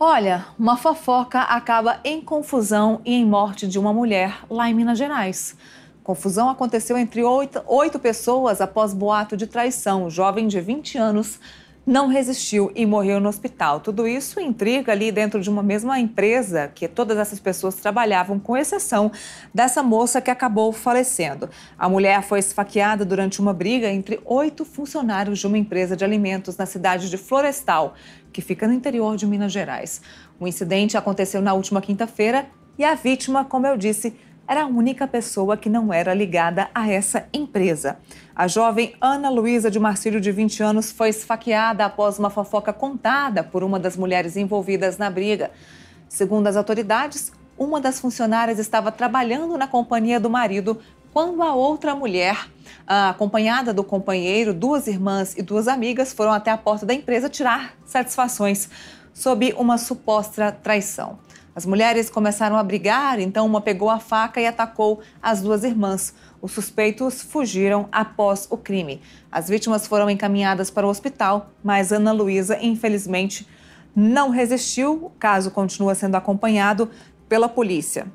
Olha, uma fofoca acaba em confusão e em morte de uma mulher lá em Minas Gerais. Confusão aconteceu entre oito, oito pessoas após boato de traição. O jovem de 20 anos não resistiu e morreu no hospital. Tudo isso intriga ali dentro de uma mesma empresa que todas essas pessoas trabalhavam, com exceção dessa moça que acabou falecendo. A mulher foi esfaqueada durante uma briga entre oito funcionários de uma empresa de alimentos na cidade de Florestal, que fica no interior de Minas Gerais. O incidente aconteceu na última quinta-feira e a vítima, como eu disse, era a única pessoa que não era ligada a essa empresa. A jovem Ana Luísa de Marcílio, de 20 anos, foi esfaqueada após uma fofoca contada por uma das mulheres envolvidas na briga. Segundo as autoridades, uma das funcionárias estava trabalhando na companhia do marido quando a outra mulher, acompanhada do companheiro, duas irmãs e duas amigas, foram até a porta da empresa tirar satisfações sob uma suposta traição. As mulheres começaram a brigar, então uma pegou a faca e atacou as duas irmãs. Os suspeitos fugiram após o crime. As vítimas foram encaminhadas para o hospital, mas Ana Luísa, infelizmente, não resistiu. O caso continua sendo acompanhado pela polícia.